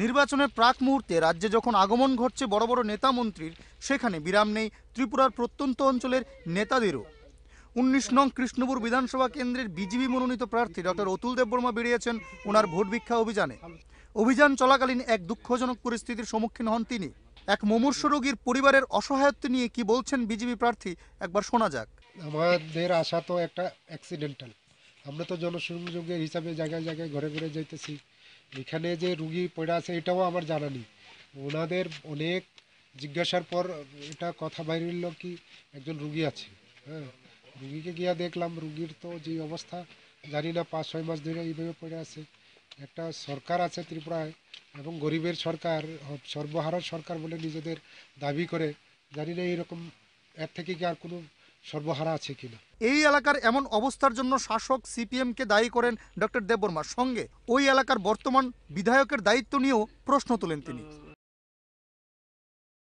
নির্বাচনের প্রাক মুহূর্তে রাজ্যে যখন আগমন ঘটছে বড় বড় নেতা মন্ত্রীর সেখানে বিরাম নেই ত্রিপুরার প্রত্যন্ত অঞ্চলের নেতাদেরও উনিশ নং কৃষ্ণপুর বিধানসভা কেন্দ্রের বিজেপি মনোনীত প্রার্থী ডক্টর অতুল দেববর্মা বেরিয়েছেন ওনার ভোট ভিক্ষা অভিযানে অভিযান চলাকালীন এক দুঃখজনক পরিস্থিতির সম্মুখীন হন তিনি এক মুমূর্ষ রোগীর পরিবারের অসহায়ত্ব নিয়ে কি বলছেন বিজেপি প্রার্থী একবার শোনা যাক আমাদের আশা তো একটা অ্যাক্সিডেন্টাল আমরা তো জনসংযোগের হিসাবে জায়গায় জায়গায় ঘরে ঘরে যাইতেছি এখানে যে রুগী পড়ে আছে এটাও আমার জানা নেই ওনাদের অনেক জিজ্ঞাসার পর এটা কথা বাইরিল কি একজন রুগী আছে হ্যাঁ রুগীকে গিয়া দেখলাম রুগীর তো যে অবস্থা জানি না পাঁচ ছয় মাস ধরে এইভাবে পড়ে আছে একটা সরকার আছে ত্রিপুরায় এবং গরিবের সরকার সর্বহারা সরকার বলে নিজেদের দাবি করে জানি না এইরকম এর থেকে কি আর কোনো সর্বহারা আছে কিনা এই এলাকার এমন অবস্থার জন্য শাসক কে দায়ী করেন ডক্টর দেববর্মার সঙ্গে ওই এলাকার বর্তমান বিধায়কের দায়িত্ব নিয়েও প্রশ্ন তোলেন তিনি